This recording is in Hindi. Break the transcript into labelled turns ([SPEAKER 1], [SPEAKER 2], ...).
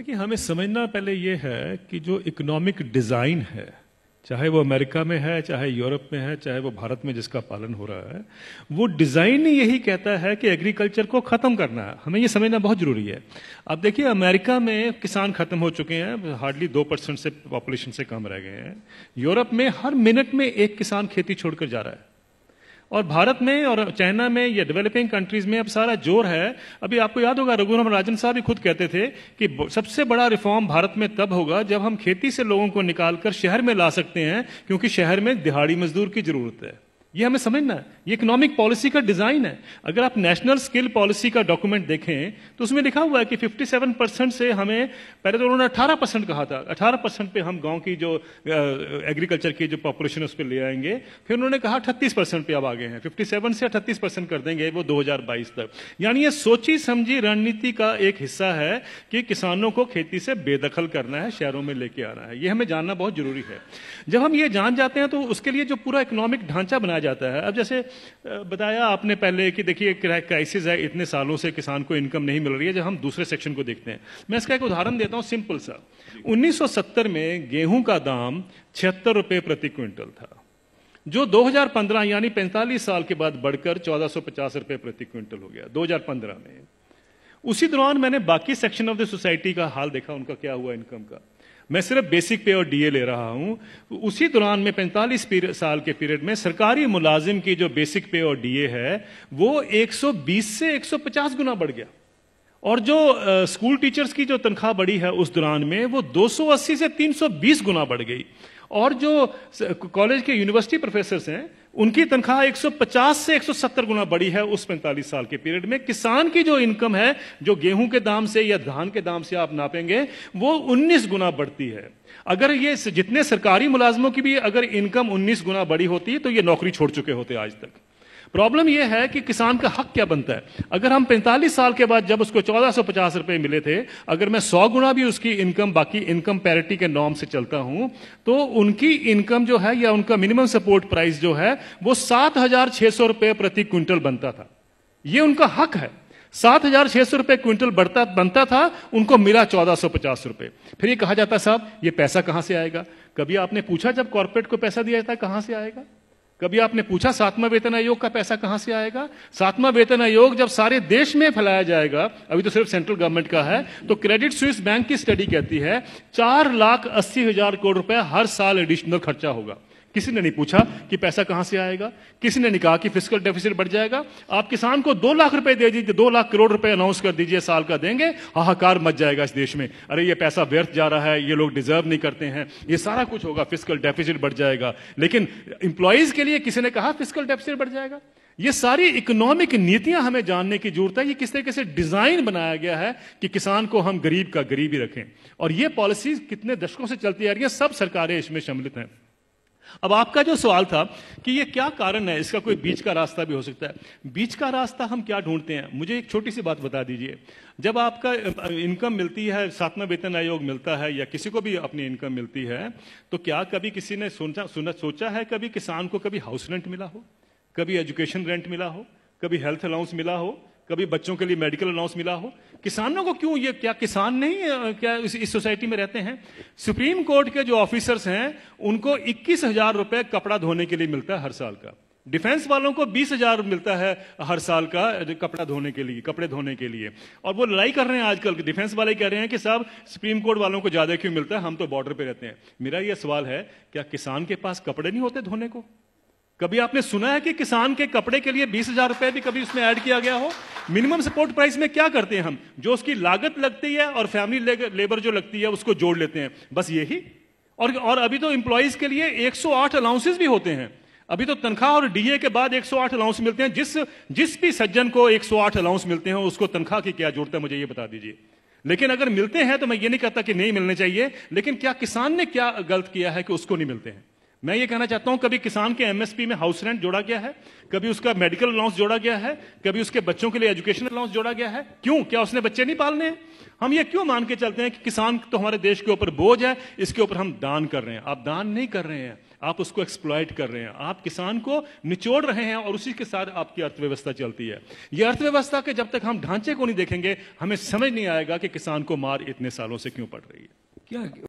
[SPEAKER 1] देखिए हमें समझना पहले यह है कि जो इकोनॉमिक डिज़ाइन है चाहे वो अमेरिका में है चाहे यूरोप में है चाहे वो भारत में जिसका पालन हो रहा है वो डिज़ाइन यही कहता है कि एग्रीकल्चर को ख़त्म करना है हमें ये समझना बहुत ज़रूरी है अब देखिए अमेरिका में किसान ख़त्म हो चुके हैं हार्डली दो परसेंट से पॉपुलेशन से कम रह गए हैं यूरोप में हर मिनट में एक किसान खेती छोड़कर जा रहा है और भारत में और चाइना में या डेवलपिंग कंट्रीज में अब सारा जोर है अभी आपको याद होगा रघुराम राजन साहब भी खुद कहते थे कि सबसे बड़ा रिफॉर्म भारत में तब होगा जब हम खेती से लोगों को निकालकर शहर में ला सकते हैं क्योंकि शहर में दिहाड़ी मजदूर की जरूरत है ये हमें समझना है ये इकोनॉमिक पॉलिसी का डिजाइन है अगर आप नेशनल स्किल पॉलिसी का डॉक्यूमेंट देखें तो उसमें लिखा हुआ है कि 57 परसेंट से हमें पहले तो उन्होंने 18 परसेंट कहा था 18 परसेंट पे हम गांव की जो एग्रीकल्चर की जो पॉपुलेशन उस पर ले आएंगे फिर उन्होंने कहा अठतीस परसेंट पे अब आगे हैं 57 से अठतीस परसेंट कर देंगे वो 2022 तक यानी ये सोची समझी रणनीति का एक हिस्सा है कि किसानों को खेती से बेदखल करना है शहरों में लेके आना है ये हमें जानना बहुत जरूरी है जब हम ये जान जाते हैं तो उसके लिए जो पूरा इकोनॉमिक ढांचा बनाया जाता है अब जैसे बताया आपने पहले कि देखिए क्राइसिस है इतने सालों से किसान को इनकम नहीं मिल रही है जब हम दूसरे सेक्शन को देखते हैं मैं इसका एक उदाहरण देता हूँ सिंपल सा 1970 में गेहूं का दाम छिहत्तर रुपये प्रति क्विंटल था जो 2015 यानी 45 साल के बाद बढ़कर 1450 रुपए प्रति क्विंटल हो गया 2015 में उसी दौरान मैंने बाकी सेक्शन ऑफ द सोसाइटी का हाल देखा उनका क्या हुआ इनकम का मैं सिर्फ बेसिक पे और डीए ले रहा हूं उसी दौरान में 45 साल के पीरियड में सरकारी मुलाजिम की जो बेसिक पे और डीए है वो 120 से 150 गुना बढ़ गया और जो स्कूल टीचर्स की जो तनख्वाह बढ़ी है उस दौरान में वो 280 से 320 गुना बढ़ गई और जो कॉलेज के यूनिवर्सिटी प्रोफेसर हैं उनकी तनख्वाह 150 से 170 गुना बढ़ी है उस 45 साल के पीरियड में किसान की जो इनकम है जो गेहूं के दाम से या धान के दाम से आप नापेंगे वो 19 गुना बढ़ती है अगर ये जितने सरकारी मुलाजमों की भी अगर इनकम 19 गुना बढ़ी होती तो ये नौकरी छोड़ चुके होते आज तक प्रॉब्लम यह है कि किसान का हक क्या बनता है अगर हम 45 साल के बाद जब उसको 1450 रुपए मिले थे अगर मैं 100 गुना भी उसकी इनकम बाकी इनकम पैरिटी के नॉर्म से चलता हूं तो उनकी इनकम जो है या उनका मिनिमम सपोर्ट प्राइस जो है वो सात रुपए प्रति क्विंटल बनता था ये उनका हक है सात हजार छह सौ रुपए क्विंटल बढ़ता बनता था उनको मिला चौदह सौ पचास रुपए फिर ये कहा जाता साहब ये पैसा कहां से आएगा कभी आपने पूछा जब कॉर्पोरेट को पैसा दिया जाता है कहां से आएगा कभी आपने पूछा सातवां वेतन आयोग का पैसा कहां से आएगा सातवां वेतन आयोग जब सारे देश में फैलाया जाएगा अभी तो सिर्फ सेंट्रल गवर्नमेंट का है तो क्रेडिट स्विस बैंक की स्टडी कहती है चार लाख अस्सी हजार करोड़ रुपए हर साल एडिशनल खर्चा होगा किसी ने नहीं पूछा कि पैसा कहां से आएगा किसी ने नहीं कहा कि फिजिकल डेफिसिट बढ़ जाएगा आप किसान को दो लाख रुपए दे दीजिए दो लाख करोड़ रुपए अनाउंस कर दीजिए साल का देंगे हाहाकार मच जाएगा इस देश में अरे ये पैसा व्यर्थ जा रहा है ये लोग डिजर्व नहीं करते हैं ये सारा कुछ होगा फिजिकल डेफिसिट बढ़ जाएगा लेकिन इंप्लॉयज के लिए किसी ने कहा फिजिकल डेफिसिट बढ़ जाएगा ये सारी इकोनॉमिक नीतियां हमें जानने की जरूरत है ये किस तरीके से डिजाइन बनाया गया है कि किसान को हम गरीब का गरीब ही रखें और ये पॉलिसीज कितने दशकों से चलती आ रही है सब सरकारें इसमें सम्मिलित हैं अब आपका जो सवाल था कि ये क्या कारण है इसका कोई बीच का रास्ता भी हो सकता है बीच का रास्ता हम क्या ढूंढते हैं मुझे एक छोटी सी बात बता दीजिए जब आपका इनकम मिलती है सातवां वेतन आयोग मिलता है या किसी को भी अपनी इनकम मिलती है तो क्या कभी किसी ने सोचा सुना सोचा है कभी किसान को कभी हाउस रेंट मिला हो कभी एजुकेशन रेंट मिला हो कभी हेल्थ अलाउंस मिला हो कभी बच्चों के लिए मेडिकल अलाउंस मिला हो किसानों को क्यों ये क्या किसान नहीं क्या इस, इस सोसाइटी में रहते हैं सुप्रीम कोर्ट के जो ऑफिसर्स हैं उनको इक्कीस हजार रुपए कपड़ा धोने के लिए मिलता है हर साल का डिफेंस वालों को बीस हजार मिलता है हर साल का कपड़ा धोने के लिए कपड़े धोने के लिए और वो लड़ाई कर रहे हैं आजकल डिफेंस वाले कह रहे हैं कि साहब सुप्रीम कोर्ट वालों को ज्यादा क्यों मिलता है हम तो बॉर्डर पे रहते हैं मेरा यह सवाल है क्या किसान के पास कपड़े नहीं होते धोने को कभी आपने सुना है कि किसान के कपड़े के लिए बीस हजार रुपए भी कभी उसमें ऐड किया गया हो मिनिमम सपोर्ट प्राइस में क्या करते हैं हम जो उसकी लागत लगती है और फैमिली लेबर जो लगती है उसको जोड़ लेते हैं बस यही और और अभी तो इंप्लाइज के लिए 108 अलाउंसेस भी होते हैं अभी तो तनख्वाह और डीए के बाद 108 अलाउंस मिलते हैं जिस जिस भी सज्जन को 108 अलाउंस मिलते हैं उसको तनख्वाह की क्या जरूरत है मुझे ये बता दीजिए लेकिन अगर मिलते हैं तो मैं ये नहीं कहता कि नहीं मिलने चाहिए लेकिन क्या किसान ने क्या गलत किया है कि उसको नहीं मिलते हैं मैं ये कहना चाहता हूं कभी किसान के एमएसपी में हाउस रेंट जोड़ा गया है कभी उसका मेडिकल अलाउंस जोड़ा गया है कभी उसके बच्चों के लिए एजुकेशन अलाउंस जोड़ा गया है क्यों क्या उसने बच्चे नहीं पालने हैं हम ये क्यों मान के चलते हैं कि किसान तो हमारे देश के ऊपर बोझ है इसके ऊपर हम दान कर रहे हैं आप दान नहीं कर रहे हैं आप उसको एक्सप्लॉयट कर रहे हैं आप किसान को निचोड़ रहे हैं और उसी के साथ आपकी अर्थव्यवस्था चलती है ये अर्थव्यवस्था के जब तक हम ढांचे को नहीं देखेंगे हमें समझ नहीं आएगा कि किसान को मार इतने सालों से क्यों पड़ रही है क्या